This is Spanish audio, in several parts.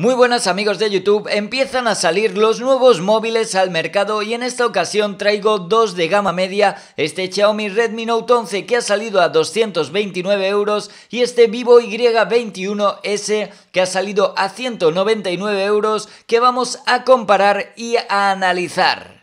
Muy buenas amigos de YouTube, empiezan a salir los nuevos móviles al mercado y en esta ocasión traigo dos de gama media, este Xiaomi Redmi Note 11 que ha salido a 229 euros y este Vivo Y21S que ha salido a 199 euros que vamos a comparar y a analizar.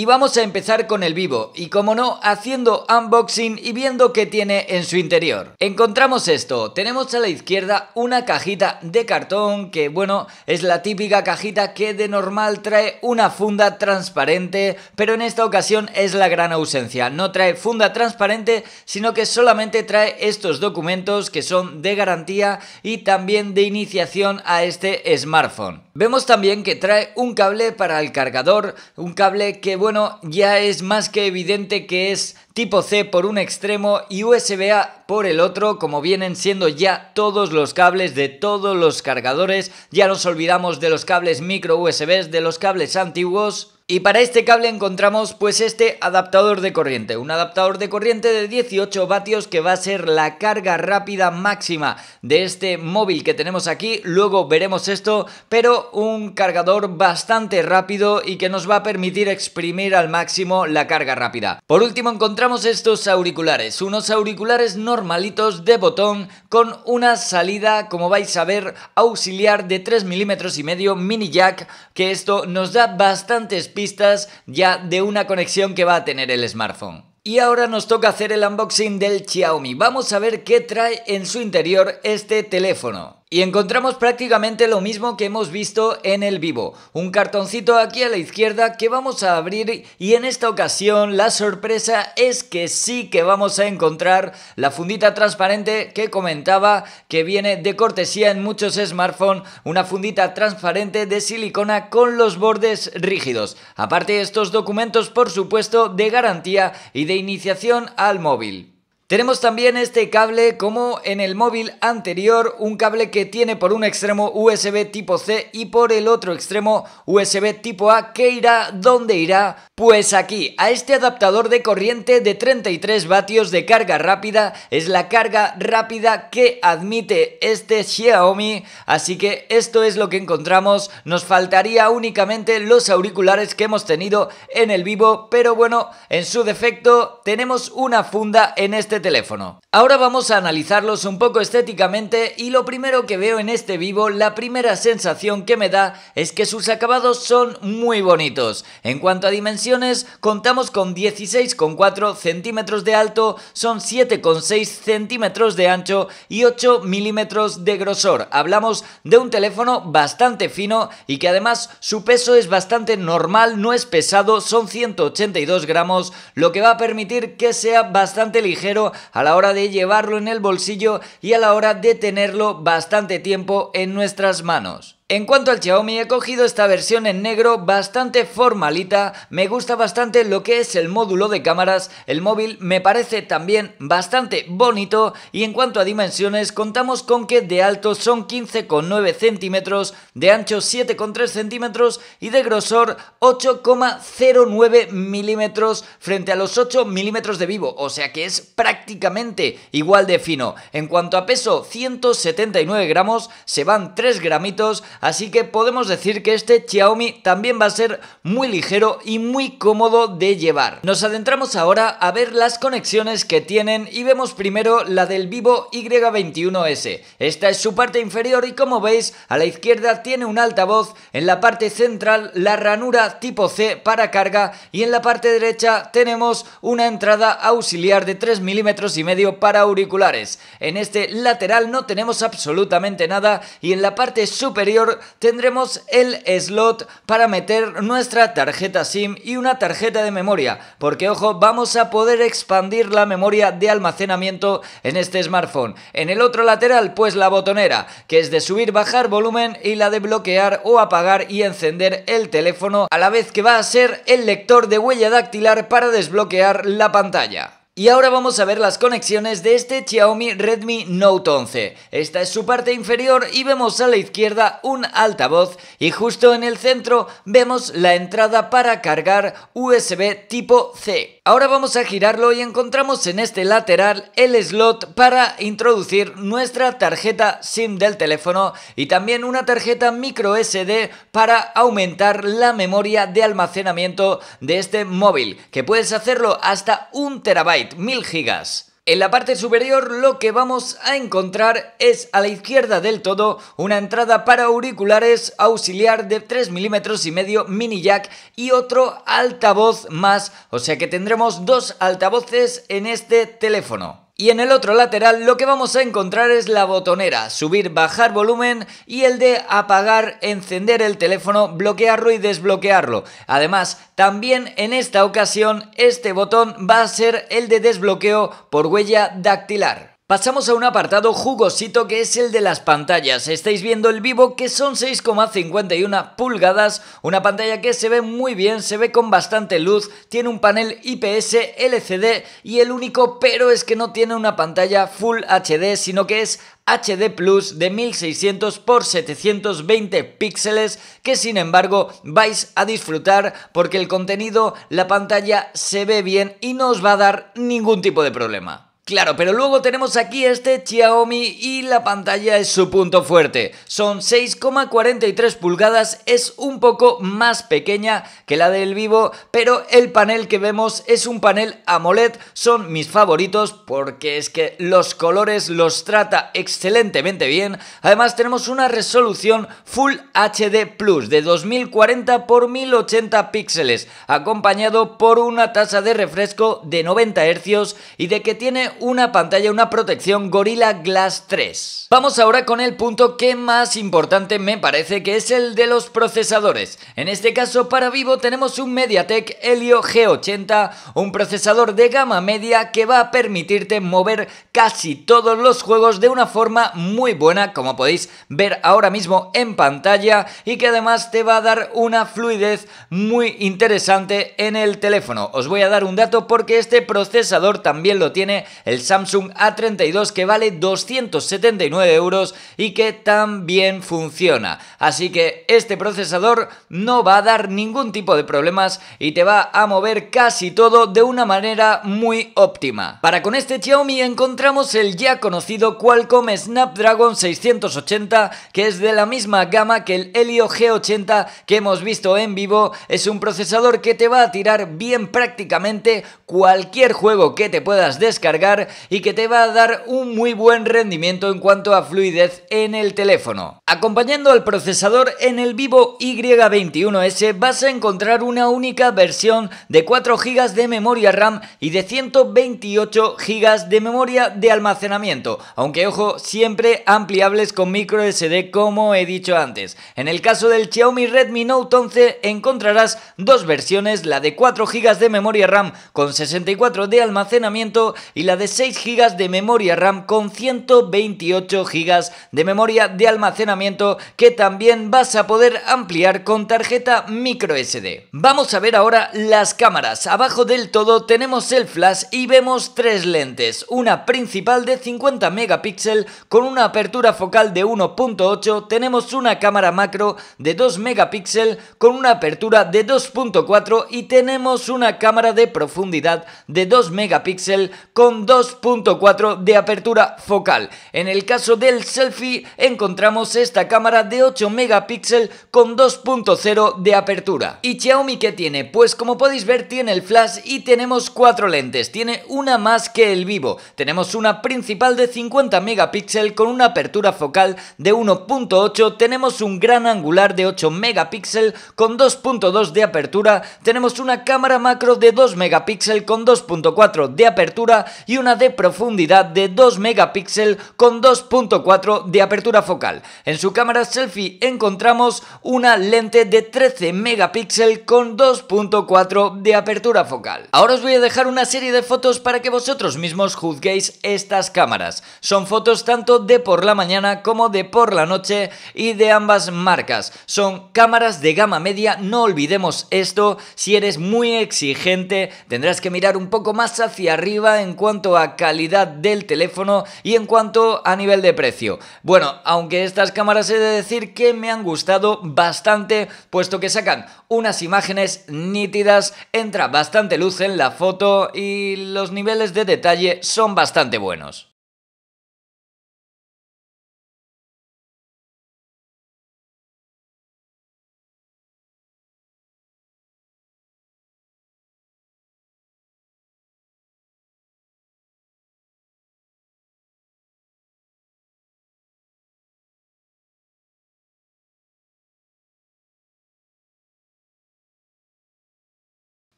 Y vamos a empezar con el vivo y como no, haciendo unboxing y viendo qué tiene en su interior. Encontramos esto, tenemos a la izquierda una cajita de cartón que bueno, es la típica cajita que de normal trae una funda transparente, pero en esta ocasión es la gran ausencia, no trae funda transparente sino que solamente trae estos documentos que son de garantía y también de iniciación a este smartphone. Vemos también que trae un cable para el cargador, un cable que bueno, ya es más que evidente que es tipo C por un extremo y USB-A por el otro, como vienen siendo ya todos los cables de todos los cargadores. Ya nos olvidamos de los cables micro USB, de los cables antiguos. Y para este cable encontramos pues este adaptador de corriente, un adaptador de corriente de 18 vatios que va a ser la carga rápida máxima de este móvil que tenemos aquí, luego veremos esto, pero un cargador bastante rápido y que nos va a permitir exprimir al máximo la carga rápida. Por último encontramos estos auriculares, unos auriculares normalitos de botón con una salida, como vais a ver, auxiliar de 3 milímetros y medio mini jack, que esto nos da bastante espacio pistas ya de una conexión que va a tener el smartphone. Y ahora nos toca hacer el unboxing del Xiaomi. Vamos a ver qué trae en su interior este teléfono. Y encontramos prácticamente lo mismo que hemos visto en el vivo, un cartoncito aquí a la izquierda que vamos a abrir y en esta ocasión la sorpresa es que sí que vamos a encontrar la fundita transparente que comentaba que viene de cortesía en muchos smartphones, una fundita transparente de silicona con los bordes rígidos, aparte de estos documentos por supuesto de garantía y de iniciación al móvil. Tenemos también este cable como en el móvil anterior, un cable que tiene por un extremo USB tipo C y por el otro extremo USB tipo A ¿Qué irá ¿dónde irá? Pues aquí, a este adaptador de corriente de 33 vatios de carga rápida, es la carga rápida que admite este Xiaomi, así que esto es lo que encontramos, nos faltaría únicamente los auriculares que hemos tenido en el vivo, pero bueno, en su defecto tenemos una funda en este este teléfono. Ahora vamos a analizarlos un poco estéticamente y lo primero que veo en este vivo, la primera sensación que me da es que sus acabados son muy bonitos. En cuanto a dimensiones, contamos con 16,4 centímetros de alto, son 7,6 centímetros de ancho y 8 milímetros de grosor. Hablamos de un teléfono bastante fino y que además su peso es bastante normal, no es pesado, son 182 gramos, lo que va a permitir que sea bastante ligero a la hora de llevarlo en el bolsillo y a la hora de tenerlo bastante tiempo en nuestras manos. En cuanto al Xiaomi he cogido esta versión en negro bastante formalita, me gusta bastante lo que es el módulo de cámaras, el móvil me parece también bastante bonito y en cuanto a dimensiones contamos con que de alto son 15,9 centímetros, de ancho 7,3 centímetros y de grosor 8,09 milímetros frente a los 8 milímetros de vivo, o sea que es prácticamente igual de fino. En cuanto a peso 179 gramos, se van 3 gramitos así que podemos decir que este Xiaomi también va a ser muy ligero y muy cómodo de llevar. Nos adentramos ahora a ver las conexiones que tienen y vemos primero la del Vivo Y21S. Esta es su parte inferior y como veis a la izquierda tiene un altavoz, en la parte central la ranura tipo C para carga y en la parte derecha tenemos una entrada auxiliar de 3 milímetros y medio para auriculares. En este lateral no tenemos absolutamente nada y en la parte superior tendremos el slot para meter nuestra tarjeta SIM y una tarjeta de memoria, porque ojo, vamos a poder expandir la memoria de almacenamiento en este smartphone. En el otro lateral, pues la botonera, que es de subir, bajar volumen y la de bloquear o apagar y encender el teléfono, a la vez que va a ser el lector de huella dactilar para desbloquear la pantalla. Y ahora vamos a ver las conexiones de este Xiaomi Redmi Note 11. Esta es su parte inferior y vemos a la izquierda un altavoz y justo en el centro vemos la entrada para cargar USB tipo C. Ahora vamos a girarlo y encontramos en este lateral el slot para introducir nuestra tarjeta SIM del teléfono y también una tarjeta micro SD para aumentar la memoria de almacenamiento de este móvil, que puedes hacerlo hasta un terabyte 1000 gigas. En la parte superior lo que vamos a encontrar es a la izquierda del todo una entrada para auriculares auxiliar de 3 milímetros y medio mini jack y otro altavoz más, o sea que tendremos dos altavoces en este teléfono. Y en el otro lateral lo que vamos a encontrar es la botonera, subir, bajar volumen y el de apagar, encender el teléfono, bloquearlo y desbloquearlo. Además, también en esta ocasión este botón va a ser el de desbloqueo por huella dactilar. Pasamos a un apartado jugosito que es el de las pantallas. Estáis viendo el vivo que son 6,51 pulgadas, una pantalla que se ve muy bien, se ve con bastante luz, tiene un panel IPS LCD y el único pero es que no tiene una pantalla Full HD, sino que es HD Plus de 1600 x 720 píxeles que sin embargo vais a disfrutar porque el contenido, la pantalla se ve bien y no os va a dar ningún tipo de problema. Claro, pero luego tenemos aquí este Xiaomi y la pantalla es su punto fuerte. Son 6,43 pulgadas, es un poco más pequeña que la del Vivo, pero el panel que vemos es un panel AMOLED, son mis favoritos porque es que los colores los trata excelentemente bien. Además tenemos una resolución Full HD Plus de 2040 x 1080 píxeles, acompañado por una tasa de refresco de 90 Hz y de que tiene una pantalla, una protección Gorilla Glass 3. Vamos ahora con el punto que más importante me parece, que es el de los procesadores. En este caso, para vivo, tenemos un MediaTek Helio G80, un procesador de gama media que va a permitirte mover casi todos los juegos de una forma muy buena, como podéis ver ahora mismo en pantalla, y que además te va a dar una fluidez muy interesante en el teléfono. Os voy a dar un dato porque este procesador también lo tiene el Samsung A32 que vale 279 euros y que también funciona. Así que este procesador no va a dar ningún tipo de problemas y te va a mover casi todo de una manera muy óptima. Para con este Xiaomi encontramos el ya conocido Qualcomm Snapdragon 680 que es de la misma gama que el Helio G80 que hemos visto en vivo. Es un procesador que te va a tirar bien prácticamente cualquier juego que te puedas descargar y que te va a dar un muy buen rendimiento en cuanto a fluidez en el teléfono. Acompañando al procesador en el Vivo Y21S vas a encontrar una única versión de 4 GB de memoria RAM y de 128 GB de memoria de almacenamiento, aunque ojo, siempre ampliables con micro SD como he dicho antes. En el caso del Xiaomi Redmi Note 11 encontrarás dos versiones, la de 4 GB de memoria RAM con 64 de almacenamiento y la de 6 GB de memoria RAM con 128 GB de memoria de almacenamiento que también vas a poder ampliar con tarjeta micro SD. Vamos a ver ahora las cámaras. Abajo del todo tenemos el flash y vemos tres lentes, una principal de 50 megapíxeles con una apertura focal de 1.8, tenemos una cámara macro de 2 megapíxeles con una apertura de 2.4 y tenemos una cámara de profundidad de 2 megapíxeles con 2.4 de apertura focal. En el caso del selfie encontramos esta cámara de 8 megapíxeles con 2.0 de apertura. ¿Y Xiaomi qué tiene? Pues como podéis ver tiene el flash y tenemos cuatro lentes, tiene una más que el vivo. Tenemos una principal de 50 megapíxeles con una apertura focal de 1.8, tenemos un gran angular de 8 megapíxeles con 2.2 de apertura, tenemos una cámara macro de 2 megapíxeles con 2.4 de apertura y una de profundidad de 2 megapíxel con 2.4 de apertura focal. En su cámara selfie encontramos una lente de 13 megapíxel con 2.4 de apertura focal. Ahora os voy a dejar una serie de fotos para que vosotros mismos juzguéis estas cámaras. Son fotos tanto de por la mañana como de por la noche y de ambas marcas. Son cámaras de gama media, no olvidemos esto, si eres muy exigente tendrás que mirar un poco más hacia arriba en cuanto a calidad del teléfono y en cuanto a nivel de precio. Bueno, aunque estas cámaras he de decir que me han gustado bastante, puesto que sacan unas imágenes nítidas, entra bastante luz en la foto y los niveles de detalle son bastante buenos.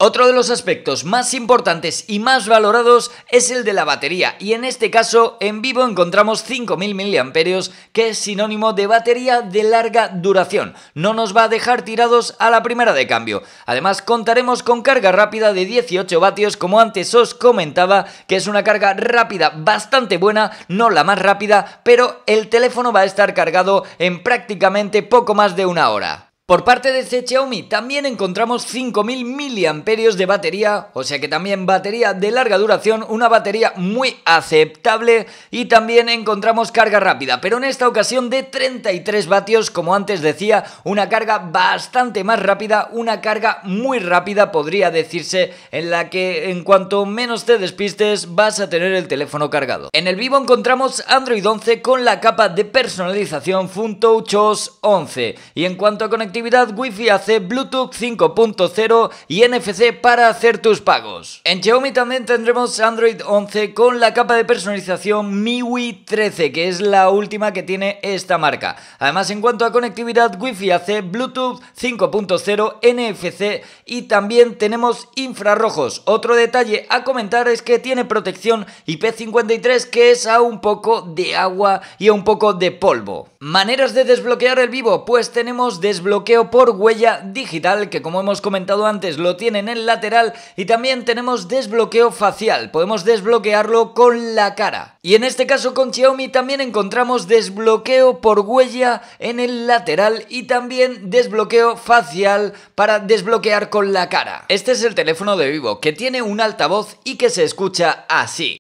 Otro de los aspectos más importantes y más valorados es el de la batería y en este caso en vivo encontramos 5000 mAh que es sinónimo de batería de larga duración, no nos va a dejar tirados a la primera de cambio. Además contaremos con carga rápida de 18 vatios como antes os comentaba que es una carga rápida bastante buena, no la más rápida, pero el teléfono va a estar cargado en prácticamente poco más de una hora. Por parte de este Xiaomi también encontramos 5000 mAh de batería, o sea que también batería de larga duración, una batería muy aceptable y también encontramos carga rápida, pero en esta ocasión de 33 vatios, como antes decía, una carga bastante más rápida, una carga muy rápida podría decirse, en la que en cuanto menos te despistes vas a tener el teléfono cargado. En el vivo encontramos Android 11 con la capa de personalización FunTouch 11 y en cuanto a conectividad Wi-Fi AC, Bluetooth 5.0 y NFC para hacer tus pagos. En Xiaomi también tendremos Android 11 con la capa de personalización MIUI 13, que es la última que tiene esta marca. Además, en cuanto a conectividad Wi-Fi AC, Bluetooth 5.0, NFC y también tenemos infrarrojos. Otro detalle a comentar es que tiene protección IP53 que es a un poco de agua y a un poco de polvo. Maneras de desbloquear el vivo, pues tenemos desbloquear por huella digital, que como hemos comentado antes lo tienen en el lateral, y también tenemos desbloqueo facial, podemos desbloquearlo con la cara. Y en este caso con Xiaomi también encontramos desbloqueo por huella en el lateral y también desbloqueo facial para desbloquear con la cara. Este es el teléfono de Vivo, que tiene un altavoz y que se escucha así.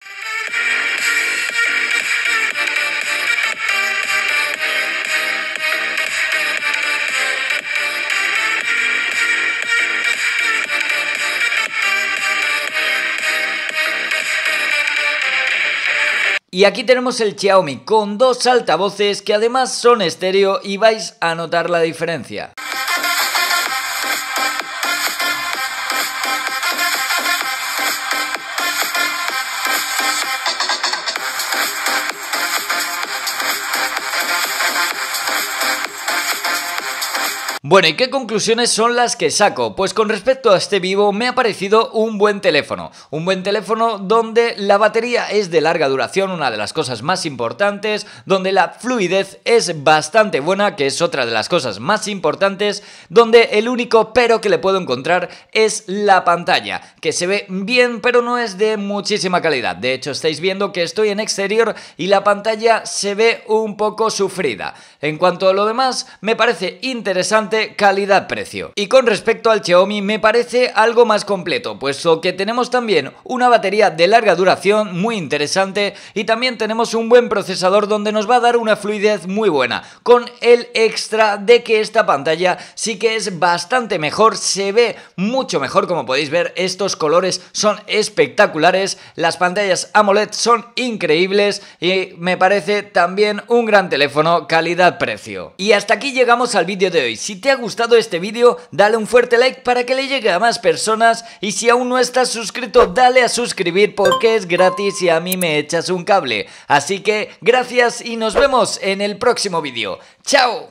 Y aquí tenemos el Xiaomi con dos altavoces que además son estéreo y vais a notar la diferencia. Bueno, ¿y qué conclusiones son las que saco? Pues con respecto a este vivo me ha parecido un buen teléfono, un buen teléfono donde la batería es de larga duración, una de las cosas más importantes, donde la fluidez es bastante buena, que es otra de las cosas más importantes, donde el único pero que le puedo encontrar es la pantalla, que se ve bien pero no es de muchísima calidad. De hecho, estáis viendo que estoy en exterior y la pantalla se ve un poco sufrida. En cuanto a lo demás, me parece interesante calidad-precio. Y con respecto al Xiaomi me parece algo más completo, puesto que tenemos también una batería de larga duración muy interesante y también tenemos un buen procesador donde nos va a dar una fluidez muy buena, con el extra de que esta pantalla sí que es bastante mejor, se ve mucho mejor como podéis ver, estos colores son espectaculares, las pantallas AMOLED son increíbles y me parece también un gran teléfono calidad-precio. Y hasta aquí llegamos al vídeo de hoy, si te ha gustado este vídeo, dale un fuerte like para que le llegue a más personas y si aún no estás suscrito, dale a suscribir porque es gratis y a mí me echas un cable. Así que gracias y nos vemos en el próximo vídeo. ¡Chao!